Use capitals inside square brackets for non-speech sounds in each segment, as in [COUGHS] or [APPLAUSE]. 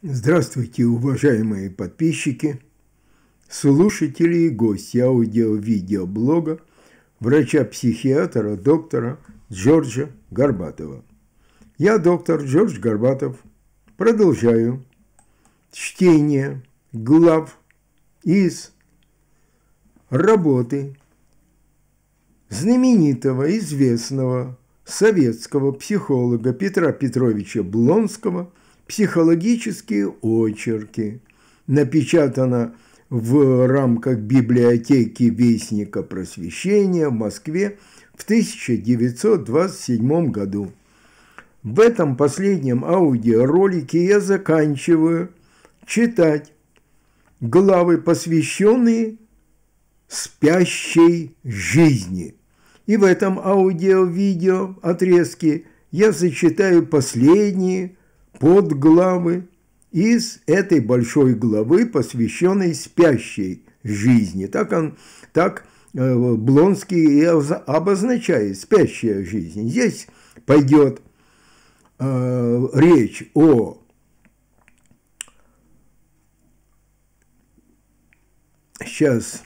Здравствуйте, уважаемые подписчики, слушатели и гости аудио-видеоблога врача-психиатра доктора Джорджа Горбатова. Я доктор Джордж Горбатов. Продолжаю чтение глав из работы знаменитого, известного советского психолога Петра Петровича Блонского – психологические очерки. Напечатано в рамках библиотеки Вестника Просвещения в Москве в 1927 году. В этом последнем аудиоролике я заканчиваю читать главы, посвященные спящей жизни. И в этом аудио-видео отрезке я зачитаю последние подглавы из этой большой главы, посвященной спящей жизни. Так, он, так э, Блонский и обозначает спящая жизнь. Здесь пойдет э, речь о сейчас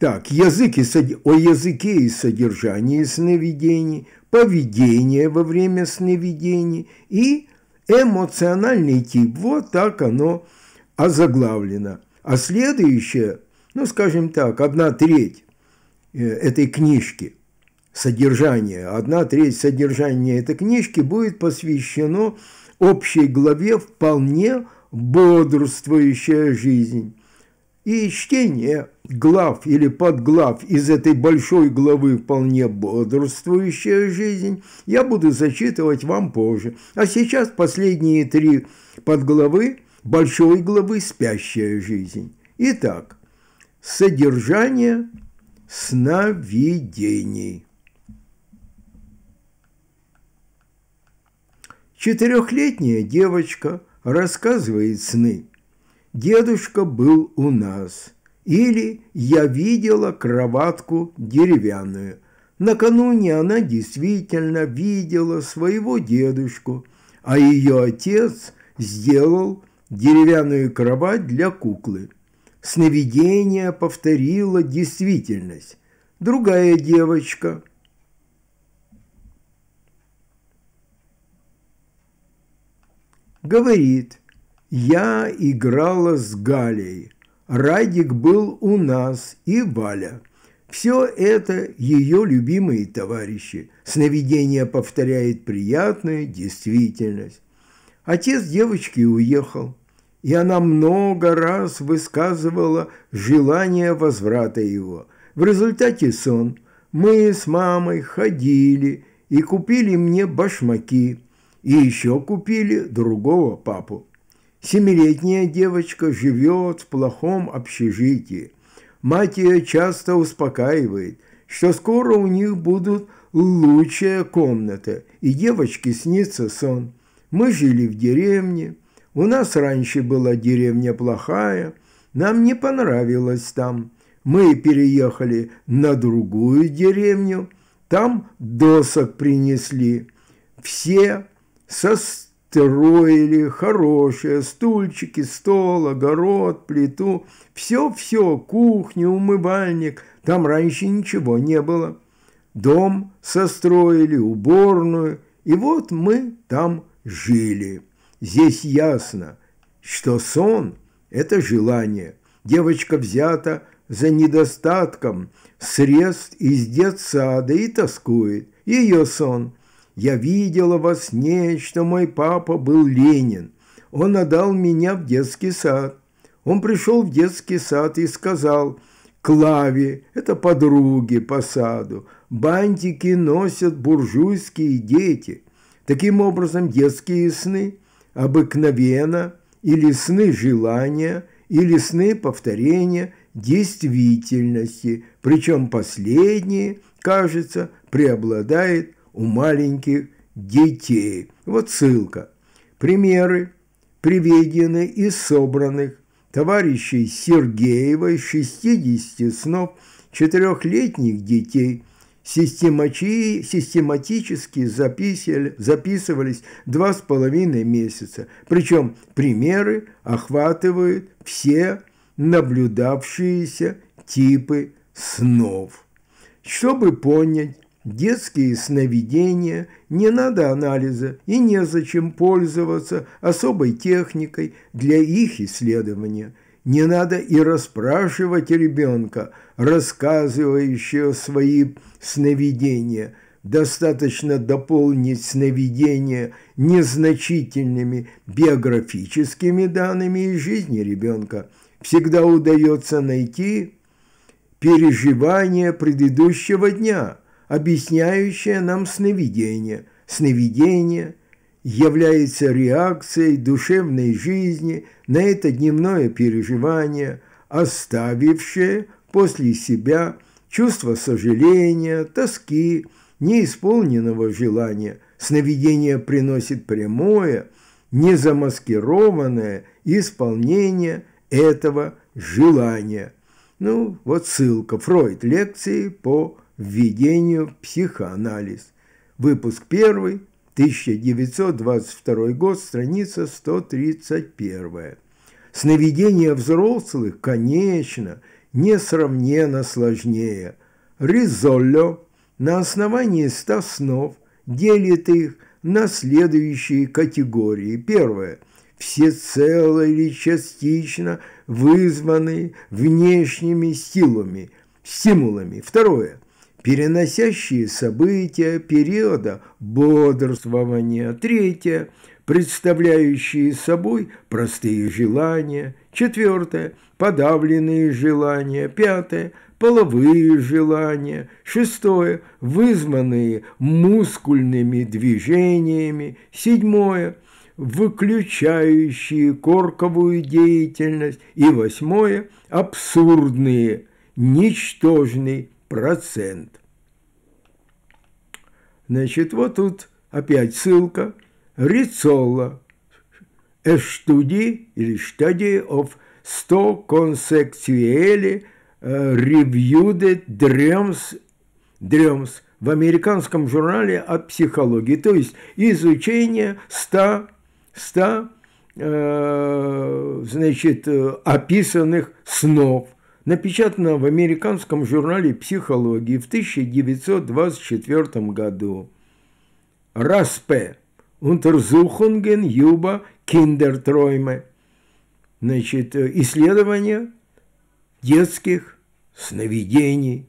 Так, язык и, о языке и содержании сновидений, поведение во время сновидений и эмоциональный тип. Вот так оно озаглавлено. А следующее, ну, скажем так, одна треть э, этой книжки, содержание, одна треть содержания этой книжки будет посвящено общей главе «Вполне бодрствующая жизнь». И чтение глав или подглав из этой большой главы «Вполне бодрствующая жизнь» я буду зачитывать вам позже. А сейчас последние три подглавы большой главы «Спящая жизнь». Итак, содержание сновидений. Четырехлетняя девочка рассказывает сны – дедушка был у нас. Или я видела кроватку деревянную. Накануне она действительно видела своего дедушку, а ее отец сделал деревянную кровать для куклы. Сновидение повторило действительность. Другая девочка. Говорит, я играла с Галей. Радик был у нас и Валя. Все это ее любимые товарищи. Сновидение повторяет приятную действительность. Отец девочки уехал, и она много раз высказывала желание возврата его. В результате сон. Мы с мамой ходили и купили мне башмаки, и еще купили другого папу. Семилетняя девочка живет в плохом общежитии. Мать ее часто успокаивает, что скоро у них будут лучшая комната, и девочке снится сон. Мы жили в деревне, у нас раньше была деревня плохая, нам не понравилось там. Мы переехали на другую деревню, там досок принесли. Все со строили хорошее, стульчики, стол, огород, плиту, все-все, кухня, умывальник, там раньше ничего не было. Дом состроили, уборную, и вот мы там жили. Здесь ясно, что сон – это желание. Девочка взята за недостатком средств из детсада и тоскует. Ее сон – я видела во сне, что мой папа был Ленин. Он отдал меня в детский сад. Он пришел в детский сад и сказал, «Клави – это подруги по саду, бантики носят буржуйские дети». Таким образом, детские сны обыкновенно или сны желания, или сны повторения действительности, причем последние, кажется, преобладает у маленьких детей. Вот ссылка. Примеры приведены из собранных товарищей Сергеевой 60 снов четырехлетних детей. Системачи, систематически записывались два с половиной месяца. Причем примеры охватывают все наблюдавшиеся типы снов. Чтобы понять, Детские сновидения, не надо анализа и незачем пользоваться особой техникой для их исследования. Не надо и расспрашивать ребенка, рассказывающего свои сновидения. Достаточно дополнить сновидения незначительными биографическими данными из жизни ребенка. Всегда удается найти переживания предыдущего дня – Объясняющее нам сновидение. Сновидение является реакцией душевной жизни на это дневное переживание, оставившее после себя чувство сожаления, тоски, неисполненного желания. Сновидение приносит прямое, незамаскированное исполнение этого желания. Ну, вот ссылка, Фройд, лекции по «Введение в психоанализ». Выпуск 1, 1922 год, страница 131. Сновидение взрослых, конечно, несравненно сложнее. Ризолло на основании ста снов делит их на следующие категории. Первое – всецело или частично вызванные внешними силами, стимулами. Второе – переносящие события периода бодрствования, третье – представляющие собой простые желания, четвертое – подавленные желания, пятое – половые желания, шестое – вызванные мускульными движениями, седьмое – выключающие корковую деятельность, и восьмое – абсурдные, ничтожный процент. Значит, вот тут опять ссылка. Рицолла. Эштуди или study of 100 consecutive э, reviewed dreams, dreams в американском журнале от психологии. То есть изучение 100, 100 э, значит, э, описанных снов – напечатано в американском журнале «Психологии» в 1924 году. Распе Унтерзухунген Юба Kinderträume. Значит, э, исследования детских сновидений.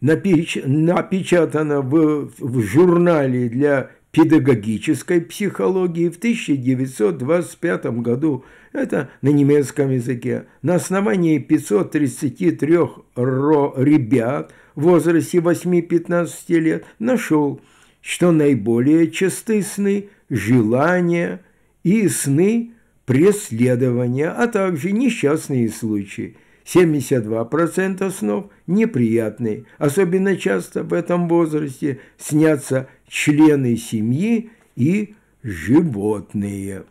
Напеч... Напечатано в, в журнале для педагогической психологии в 1925 году, это на немецком языке, на основании 533 ро ребят в возрасте 8-15 лет нашел, что наиболее часты сны, желания и сны преследования, а также несчастные случаи. 72% снов неприятные. Особенно часто в этом возрасте снятся члены семьи и животные.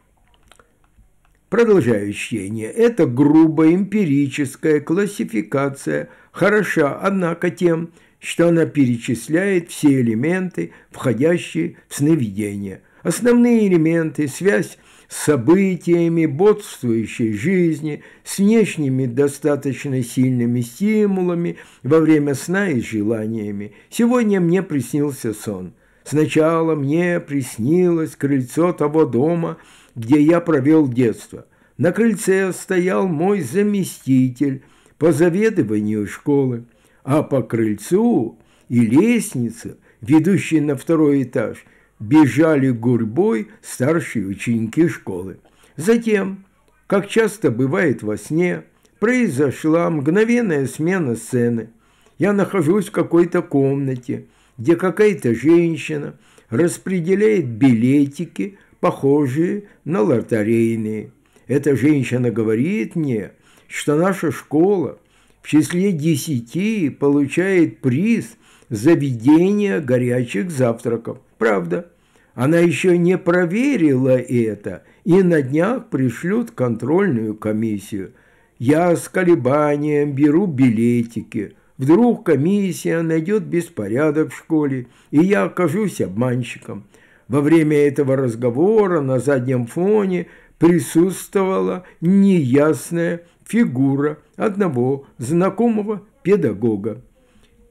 Продолжаю чтение. Это грубо эмпирическая классификация, хороша, однако, тем, что она перечисляет все элементы, входящие в сновидение. Основные элементы, связь событиями бодствующей жизни, с внешними достаточно сильными стимулами, во время сна и желаниями. Сегодня мне приснился сон. Сначала мне приснилось крыльцо того дома, где я провел детство. На крыльце стоял мой заместитель по заведованию школы, а по крыльцу и лестнице, ведущей на второй этаж, бежали гурьбой старшие ученики школы. Затем, как часто бывает во сне, произошла мгновенная смена сцены. Я нахожусь в какой-то комнате, где какая-то женщина распределяет билетики, похожие на лотерейные. Эта женщина говорит мне, что наша школа в числе десяти получает приз за ведение горячих завтраков. Правда, она еще не проверила это, и на днях пришлют контрольную комиссию. Я с колебанием беру билетики. Вдруг комиссия найдет беспорядок в школе, и я окажусь обманщиком. Во время этого разговора на заднем фоне присутствовала неясная фигура одного знакомого педагога.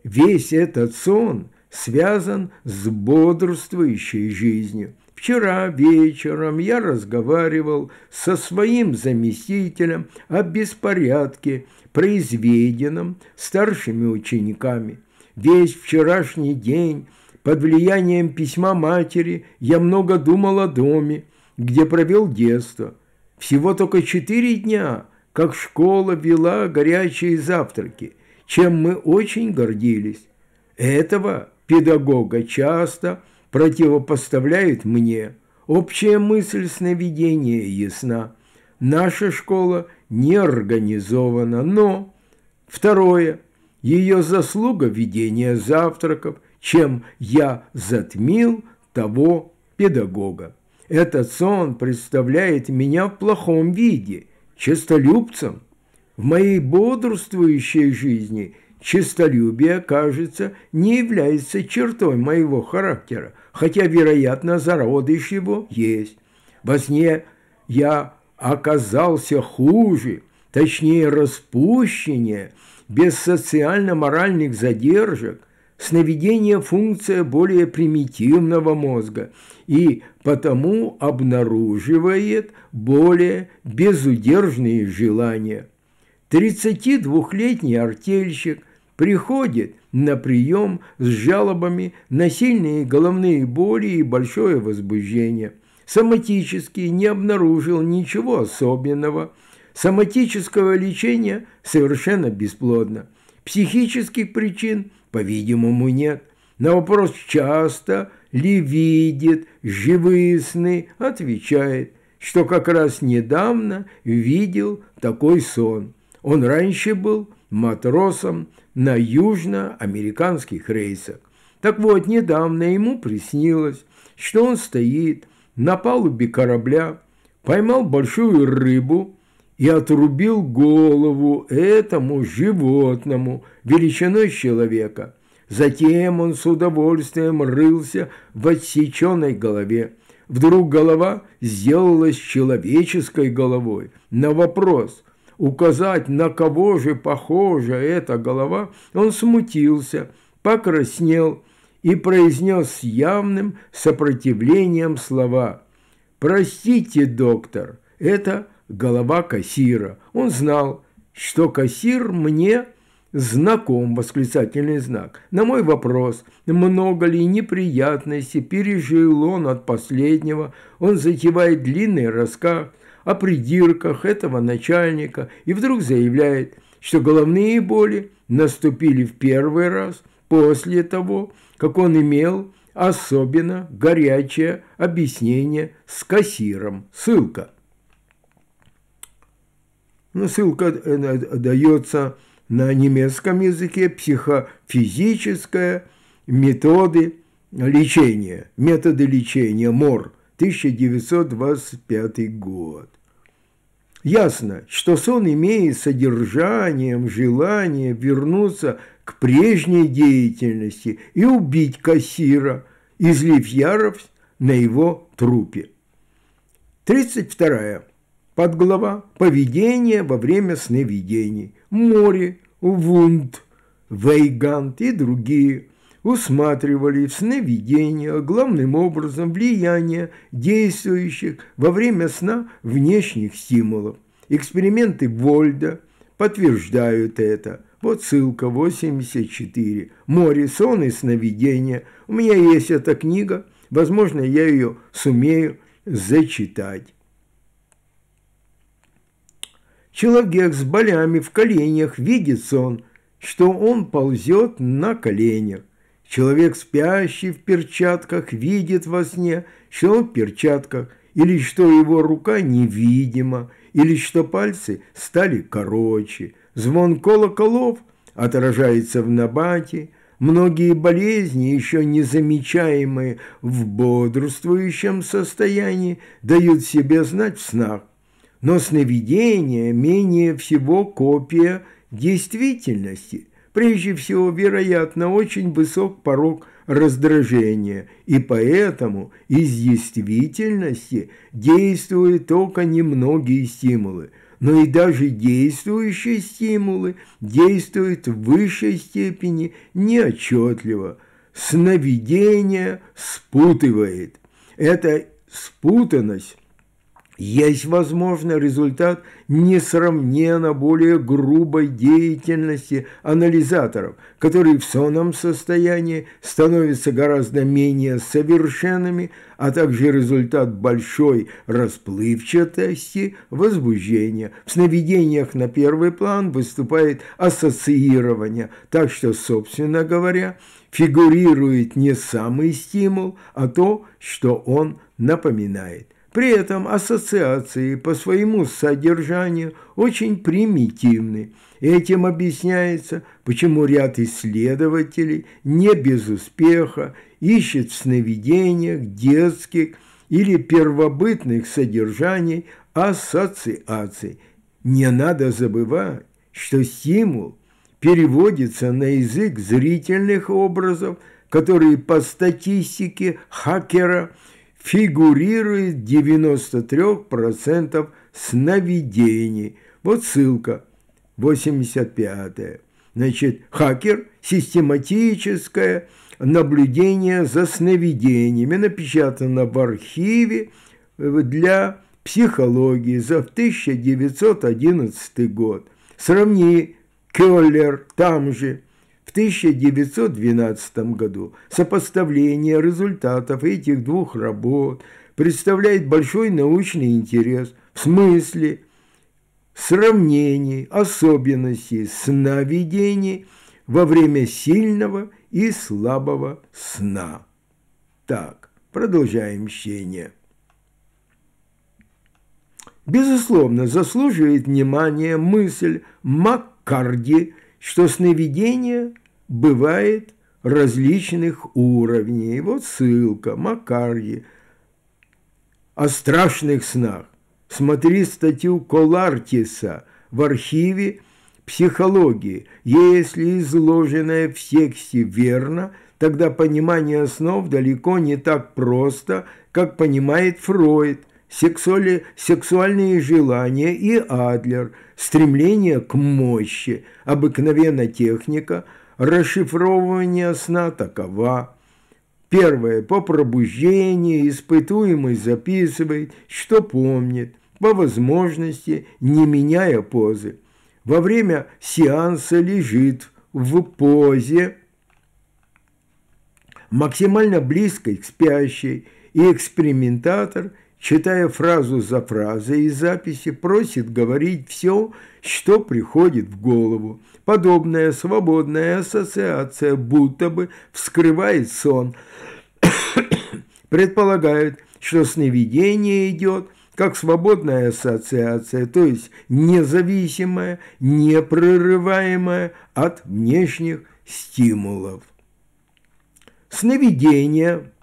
Весь этот сон – связан с бодрствующей жизнью. Вчера вечером я разговаривал со своим заместителем о беспорядке, произведенном старшими учениками. Весь вчерашний день под влиянием письма матери я много думал о доме, где провел детство. Всего только четыре дня, как школа вела горячие завтраки, чем мы очень гордились. Этого педагога часто противопоставляет мне. Общая мысль сновидения ясна. Наша школа не организована, но... Второе. Ее заслуга ведения завтраков, чем я затмил того педагога. Этот сон представляет меня в плохом виде, честолюбцем. В моей бодрствующей жизни – Чистолюбие, кажется, не является чертой моего характера, хотя, вероятно, зародыш его есть. Во сне я оказался хуже, точнее распущеннее, без социально-моральных задержек, сновидение – функция более примитивного мозга и потому обнаруживает более безудержные желания. 32-летний артельщик приходит на прием с жалобами на сильные головные боли и большое возбуждение. Соматически не обнаружил ничего особенного. Соматического лечения совершенно бесплодно. Психических причин, по-видимому, нет. На вопрос «часто ли видит живые сны?» отвечает, что как раз недавно видел такой сон. Он раньше был – матросом на южноамериканских рейсах. Так вот, недавно ему приснилось, что он стоит на палубе корабля, поймал большую рыбу и отрубил голову этому животному величиной человека. Затем он с удовольствием рылся в отсеченной голове. Вдруг голова сделалась человеческой головой. На вопрос – указать, на кого же похожа эта голова, он смутился, покраснел и произнес с явным сопротивлением слова «Простите, доктор, это голова кассира». Он знал, что кассир мне знаком восклицательный знак. На мой вопрос, много ли неприятностей пережил он от последнего, он затевает длинный рассказ, о придирках этого начальника и вдруг заявляет, что головные боли наступили в первый раз после того, как он имел особенно горячее объяснение с кассиром. Ссылка. Ну, ссылка э, дается на немецком языке Психофизическая методы лечения, методы лечения МОР – 1925 год. Ясно, что сон имеет содержанием желание вернуться к прежней деятельности и убить кассира, излив ярость на его трупе. 32. -я. Подглава «Поведение во время сновидений», «Море», «Вунд», «Вейгант» и другие усматривали в сновидениях главным образом влияние действующих во время сна внешних стимулов. Эксперименты Вольда подтверждают это. Вот ссылка 84. «Море, сон и сновидения». У меня есть эта книга. Возможно, я ее сумею зачитать. Человек с болями в коленях видит сон, что он ползет на коленях. Человек, спящий в перчатках, видит во сне, что в перчатках, или что его рука невидима, или что пальцы стали короче. Звон колоколов отражается в набате, многие болезни, еще незамечаемые в бодрствующем состоянии, дают себе знать в снах. Но сновидение менее всего копия действительности – Прежде всего, вероятно, очень высок порог раздражения, и поэтому из действительности действуют только немногие стимулы, но и даже действующие стимулы действуют в высшей степени неотчетливо. Сновидение спутывает. Эта спутанность есть, возможно, результат несравненно более грубой деятельности анализаторов, которые в сонном состоянии становятся гораздо менее совершенными, а также результат большой расплывчатости возбуждения. В сновидениях на первый план выступает ассоциирование, так что, собственно говоря, фигурирует не самый стимул, а то, что он напоминает – при этом ассоциации по своему содержанию очень примитивны. Этим объясняется, почему ряд исследователей не без успеха ищет в сновидениях детских или первобытных содержаний ассоциаций. Не надо забывать, что стимул переводится на язык зрительных образов, которые по статистике хакера – фигурирует 93% сновидений. Вот ссылка 85 -я. Значит, хакер – систематическое наблюдение за сновидениями, напечатано в архиве э, для психологии за 1911 год. Сравни Келлер там же – в 1912 году сопоставление результатов этих двух работ представляет большой научный интерес в смысле сравнений особенностей сновидений во время сильного и слабого сна. Так, продолжаем чтение. Безусловно, заслуживает внимания мысль Маккарди, что сновидения бывает различных уровней. Вот ссылка, Макарьи. О страшных снах. Смотри статью Колартиса в архиве психологии. Если изложенное в тексте верно, тогда понимание основ далеко не так просто, как понимает Фройд, сексуали, сексуальные желания и Адлер, стремление к мощи, обыкновенно техника – Расшифровывание сна такова. Первое. По пробуждении испытуемый записывает, что помнит, по возможности, не меняя позы. Во время сеанса лежит в позе, максимально близкой к спящей, и экспериментатор – читая фразу за фразой и записи, просит говорить все, что приходит в голову. Подобная свободная ассоциация будто бы вскрывает сон. [COUGHS] Предполагают, что сновидение идет как свободная ассоциация, то есть независимая, непрерываемая от внешних стимулов. Сновидение –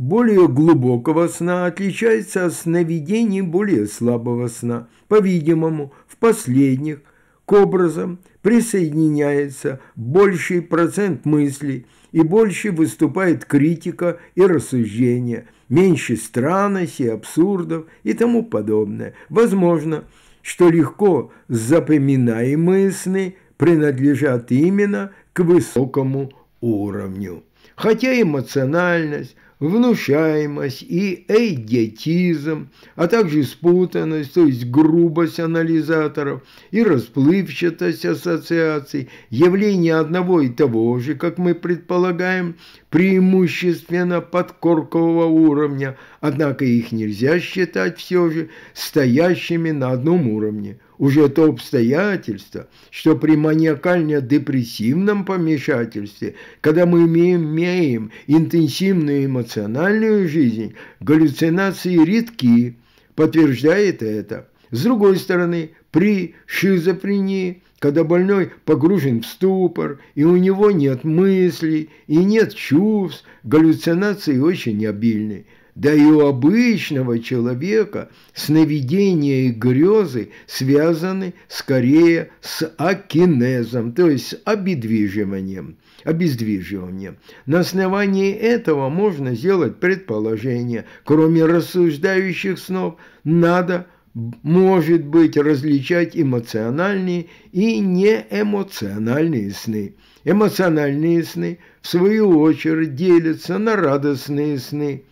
более глубокого сна отличается от сновидений более слабого сна. По-видимому, в последних к образам присоединяется больший процент мыслей и больше выступает критика и рассуждение, меньше странностей, абсурдов и тому подобное. Возможно, что легко запоминаемые сны принадлежат именно к высокому уровню. Хотя эмоциональность – внушаемость и эйдетизм, а также спутанность, то есть грубость анализаторов и расплывчатость ассоциаций, явление одного и того же, как мы предполагаем, преимущественно подкоркового уровня, однако их нельзя считать все же стоящими на одном уровне – уже то обстоятельство, что при маниакально-депрессивном помешательстве, когда мы имеем интенсивную эмоциональную жизнь, галлюцинации редки, подтверждает это. С другой стороны, при шизофрении, когда больной погружен в ступор, и у него нет мыслей, и нет чувств, галлюцинации очень обильны – да и у обычного человека сновидения и грезы связаны скорее с акинезом, то есть с обедвиживанием. обездвиживанием. На основании этого можно сделать предположение, кроме рассуждающих снов, надо может быть различать эмоциональные и неэмоциональные сны. Эмоциональные сны, в свою очередь, делятся на радостные сны,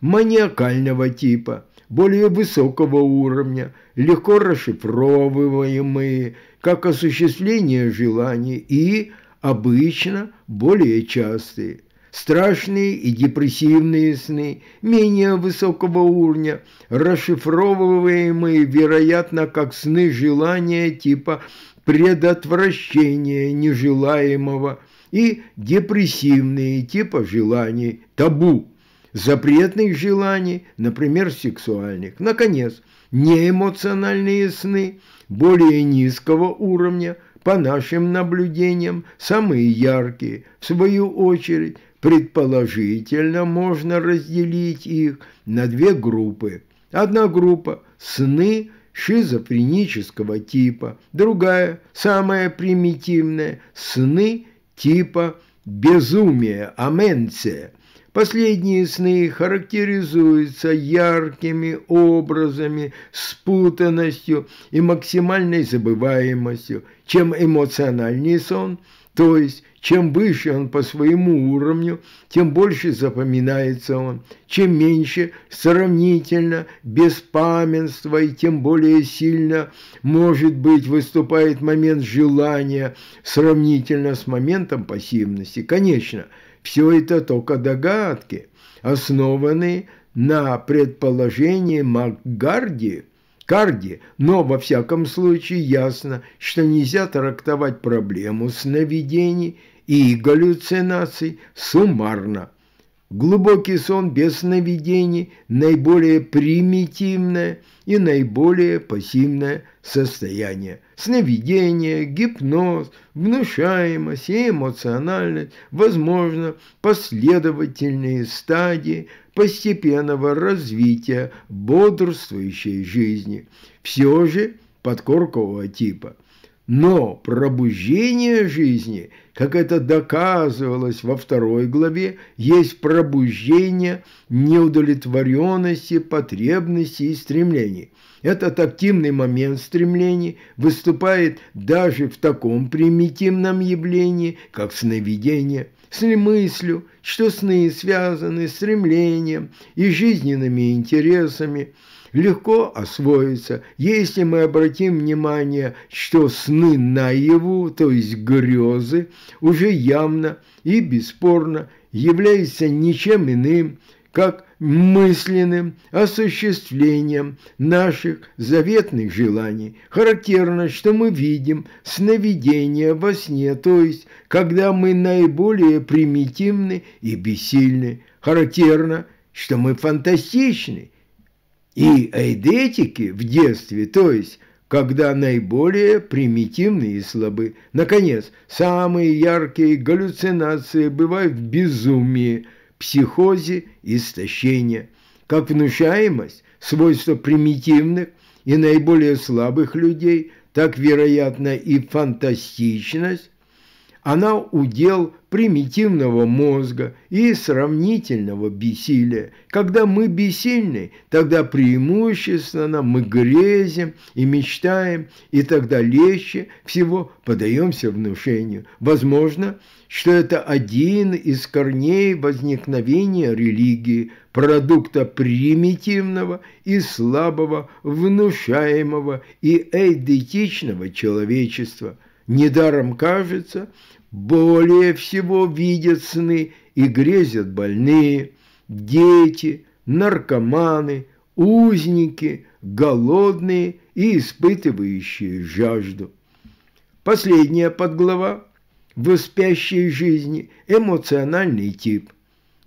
маниакального типа, более высокого уровня, легко расшифровываемые, как осуществление желаний и, обычно, более частые. Страшные и депрессивные сны менее высокого уровня, расшифровываемые, вероятно, как сны желания типа предотвращения нежелаемого и депрессивные типа желаний табу запретных желаний, например, сексуальных. Наконец, неэмоциональные сны более низкого уровня, по нашим наблюдениям, самые яркие, в свою очередь, предположительно можно разделить их на две группы. Одна группа – сны шизофренического типа, другая – самая примитивная – сны типа безумия, аменция – Последние сны характеризуются яркими образами, спутанностью и максимальной забываемостью. Чем эмоциональнее сон, то есть чем выше он по своему уровню, тем больше запоминается он, чем меньше сравнительно, без памятства и тем более сильно, может быть, выступает момент желания сравнительно с моментом пассивности. Конечно, – все это только догадки, основанные на предположении Макгарди, Карди, но во всяком случае ясно, что нельзя трактовать проблему сновидений и галлюцинаций суммарно – Глубокий сон без сновидений – наиболее примитивное и наиболее пассивное состояние. Сновидение, гипноз, внушаемость и эмоциональность, возможно, последовательные стадии постепенного развития бодрствующей жизни, все же подкоркового типа. Но пробуждение жизни – как это доказывалось во второй главе, есть пробуждение неудовлетворенности, потребностей и стремлений. Этот активный момент стремлений выступает даже в таком примитивном явлении, как сновидение, с мыслью, что сны связаны с стремлением и жизненными интересами – легко освоиться, если мы обратим внимание, что сны наяву, то есть грезы, уже явно и бесспорно являются ничем иным, как мысленным осуществлением наших заветных желаний. Характерно, что мы видим сновидение во сне, то есть, когда мы наиболее примитивны и бессильны. Характерно, что мы фантастичны и эйдетики в детстве, то есть когда наиболее примитивные слабы. Наконец, самые яркие галлюцинации бывают в безумии, психозе, истощении. Как внушаемость – свойство примитивных и наиболее слабых людей, так, вероятно, и фантастичность она удел примитивного мозга и сравнительного бессилия. Когда мы бессильны, тогда преимущественно мы грезим и мечтаем, и тогда легче всего подаемся внушению. Возможно, что это один из корней возникновения религии, продукта примитивного и слабого, внушаемого и эйдетичного человечества – Недаром кажется, более всего видят сны и грезят больные, дети, наркоманы, узники, голодные и испытывающие жажду. Последняя подглава в спящей жизни – эмоциональный тип.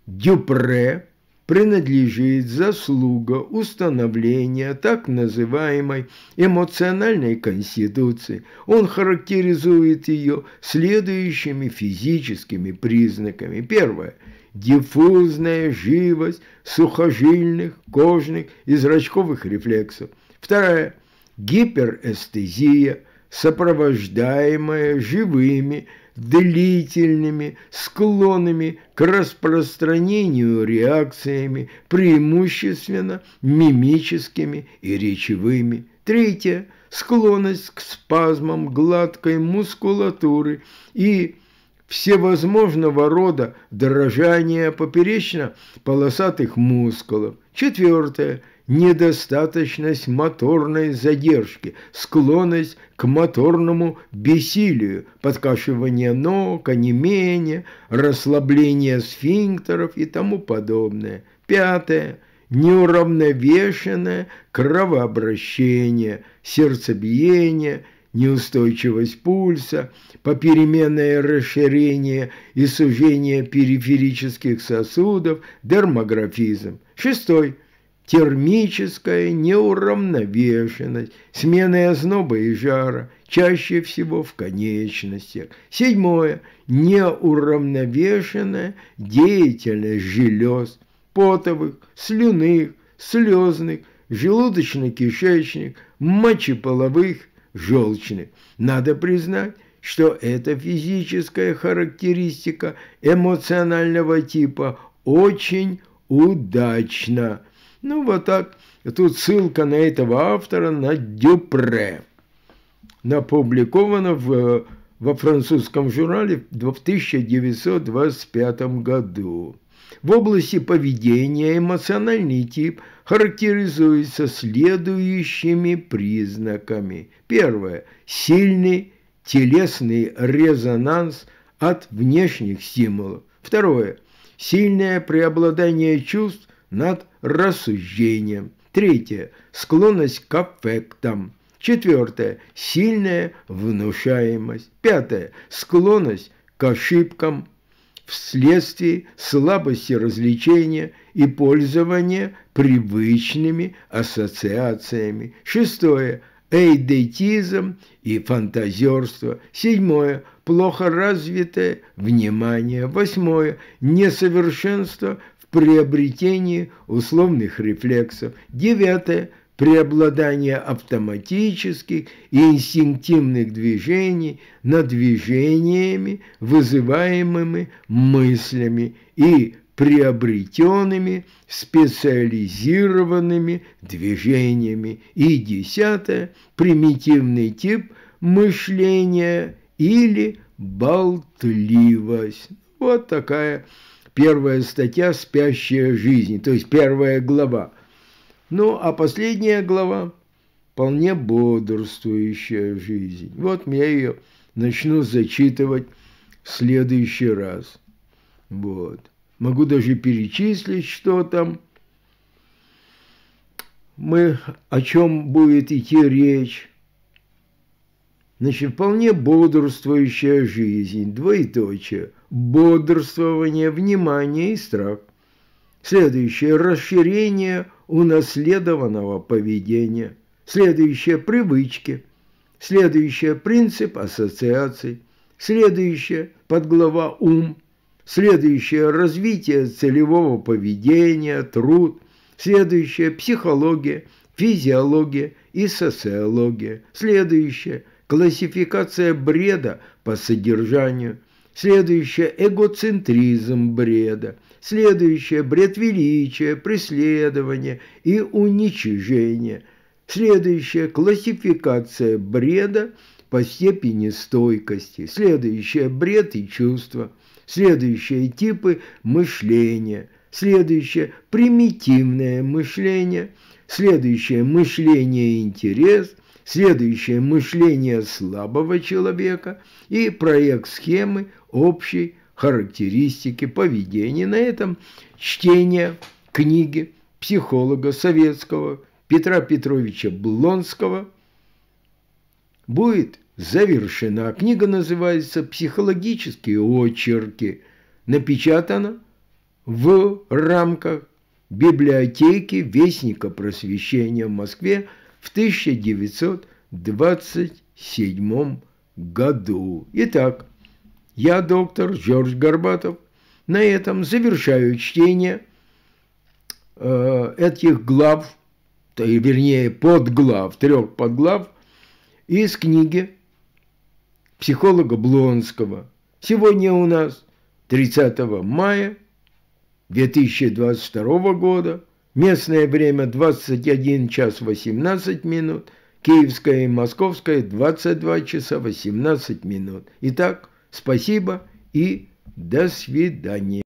Дюпре – принадлежит заслуга установления так называемой эмоциональной конституции. Он характеризует ее следующими физическими признаками. Первое – диффузная живость сухожильных, кожных и зрачковых рефлексов. Второе – гиперэстезия, сопровождаемая живыми, длительными, склонами к распространению реакциями, преимущественно мимическими и речевыми. Третье – склонность к спазмам гладкой мускулатуры и всевозможного рода дрожания поперечно-полосатых мускулов. Четвертое – недостаточность моторной задержки, склонность к моторному бессилию, подкашивание ног, онемение, расслабление сфинктеров и тому подобное. Пятое – неуравновешенное кровообращение, сердцебиение – неустойчивость пульса, попеременное расширение и сужение периферических сосудов, дермографизм. Шестой термическая неуравновешенность, смены озноба и жара, чаще всего в конечностях. Седьмое – неуравновешенная деятельность желез, потовых, слюных, слезных, желудочно-кишечных, мочеполовых, желчных. Надо признать, что эта физическая характеристика эмоционального типа очень удачна – ну, вот так. тут ссылка на этого автора, на Дюпре. напубликовано в, э, во французском журнале в 1925 году. В области поведения эмоциональный тип характеризуется следующими признаками. Первое. Сильный телесный резонанс от внешних стимулов. Второе. Сильное преобладание чувств над рассуждением. Третье – склонность к аффектам. Четвертое – сильная внушаемость. Пятое – склонность к ошибкам вследствие слабости развлечения и пользования привычными ассоциациями. Шестое – эйдетизм и фантазерство. Седьмое – плохо развитое внимание. Восьмое – несовершенство приобретении условных рефлексов. Девятое – преобладание автоматических и инстинктивных движений над движениями, вызываемыми мыслями и приобретенными специализированными движениями. И десятое – примитивный тип мышления или болтливость. Вот такая первая статья «Спящая жизнь», то есть первая глава. Ну, а последняя глава – вполне бодрствующая жизнь. Вот я ее начну зачитывать в следующий раз. Вот. Могу даже перечислить, что там. Мы, о чем будет идти речь Значит, вполне бодрствующая жизнь, двоеточие, бодрствование, внимание и страх. Следующее – расширение унаследованного поведения. Следующее – привычки. Следующее – принцип ассоциаций. Следующее – подглава «ум». Следующее – развитие целевого поведения, труд. Следующее – психология, физиология и социология. Следующее – классификация бреда по содержанию, следующее – эгоцентризм бреда, следующее – бред величия, преследование и уничижение, следующая классификация бреда по степени стойкости, следующее – бред и чувства, следующие типы мышления, следующее – примитивное мышление, следующее – мышление и интерес – следующее мышление слабого человека и проект схемы общей характеристики поведения. На этом чтение книги психолога советского Петра Петровича Блонского будет завершена. Книга называется «Психологические очерки». Напечатана в рамках библиотеки Вестника просвещения в Москве – в 1927 году. Итак, я, доктор Джордж Горбатов, на этом завершаю чтение э, этих глав, то, и вернее, подглав, трех подглав из книги психолога Блонского. Сегодня у нас 30 мая 2022 года – Местное время 21 час 18 минут, киевское и московское 22 часа 18 минут. Итак, спасибо и до свидания.